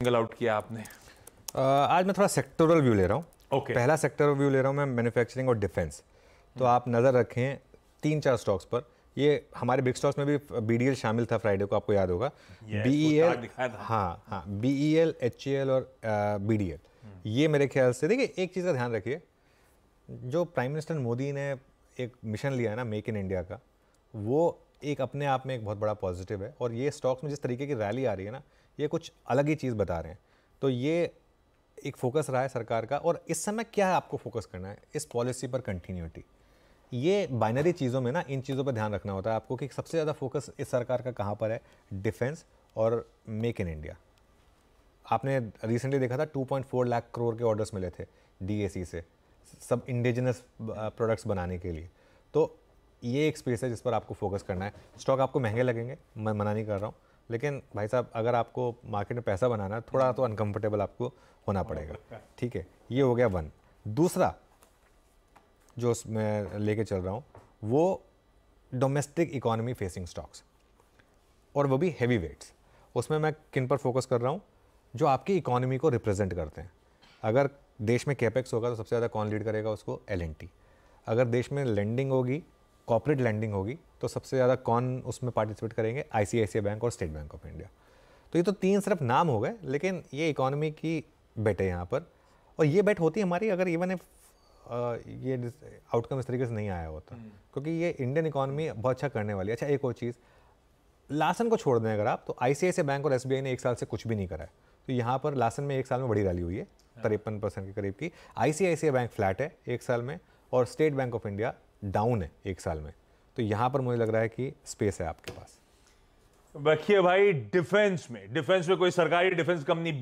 Single out किया आपने uh, आज मैं थोड़ा सेक्टोरल व्यू ले रहा हूँ ओके okay. पहला सेक्टर व्यू ले रहा हूँ मैं मैन्युफैक्चरिंग और डिफेंस तो hmm. आप नज़र रखें तीन चार स्टॉक्स पर ये हमारे बिग स्टॉक्स में भी बी शामिल था फ्राइडे को आपको याद होगा बी ई एल हाँ हाँ B E L H E L और बी डी एल ये मेरे ख्याल से देखिए एक चीज़ का ध्यान रखिए जो प्राइम मिनिस्टर मोदी ने एक मिशन लिया है ना मेक इन इंडिया का वो एक अपने आप में एक बहुत बड़ा पॉजिटिव है और ये स्टॉक्स में जिस तरीके की रैली आ रही है ना ये कुछ अलग ही चीज़ बता रहे हैं तो ये एक फोकस रहा है सरकार का और इस समय क्या है आपको फोकस करना है इस पॉलिसी पर कंटिन्यूटी ये बाइनरी चीज़ों में ना इन चीज़ों पर ध्यान रखना होता है आपको कि सबसे ज़्यादा फोकस इस सरकार का कहाँ पर है डिफेंस और मेक इन इंडिया आपने रिसेंटली देखा था 2.4 लाख करोड़ के ऑर्डर्स मिले थे डीएसी से सब इंडिजिनस प्रोडक्ट्स uh, बनाने के लिए तो ये एक स्पेस है जिस पर आपको फोकस करना है स्टॉक आपको महंगे लगेंगे मैं मना नहीं कर रहा हूँ लेकिन भाई साहब अगर आपको मार्केट में पैसा बनाना है थोड़ा तो अनकम्फर्टेबल आपको होना पड़ेगा ठीक है ये हो गया वन दूसरा जो मैं लेके चल रहा हूँ वो डोमेस्टिक इकोनॉमी फेसिंग स्टॉक्स और वो भी हैवी वेट्स उसमें मैं किन पर फोकस कर रहा हूँ जो आपकी इकोनॉमी को रिप्रेजेंट करते हैं अगर देश में कैपेक्स होगा तो सबसे ज़्यादा कौन लीड करेगा उसको एल अगर देश में लैंडिंग होगी कॉपरेट लैंडिंग होगी तो सबसे ज़्यादा कौन उसमें पार्टिसिपेट करेंगे आई बैंक और स्टेट बैंक ऑफ इंडिया तो ये तो तीन सिर्फ नाम हो गए लेकिन ये इकोनॉमी की बेट है यहाँ पर और ये बेट होती है हमारी अगर इवन इफ ये आउटकम इस तरीके से नहीं आया होता हम्म। क्योंकि ये इंडियन इकोनॉमी बहुत अच्छा करने वाली है अच्छा एक और चीज़ लासन को छोड़ दें अगर आप तो आई बैंक और एस ने एक साल से कुछ भी नहीं करा है तो यहाँ पर लासन में एक साल में बड़ी रैली हुई है तिरपन हाँ। परसेंट के करीब की आई बैंक फ्लैट है एक साल में और State Bank of India down है एक साल में तो यहां पर मुझे लग रहा है कि स्पेस है आपके पास देखिए भाई डिफेंस में डिफेंस में कोई सरकारी डिफेंस कंपनी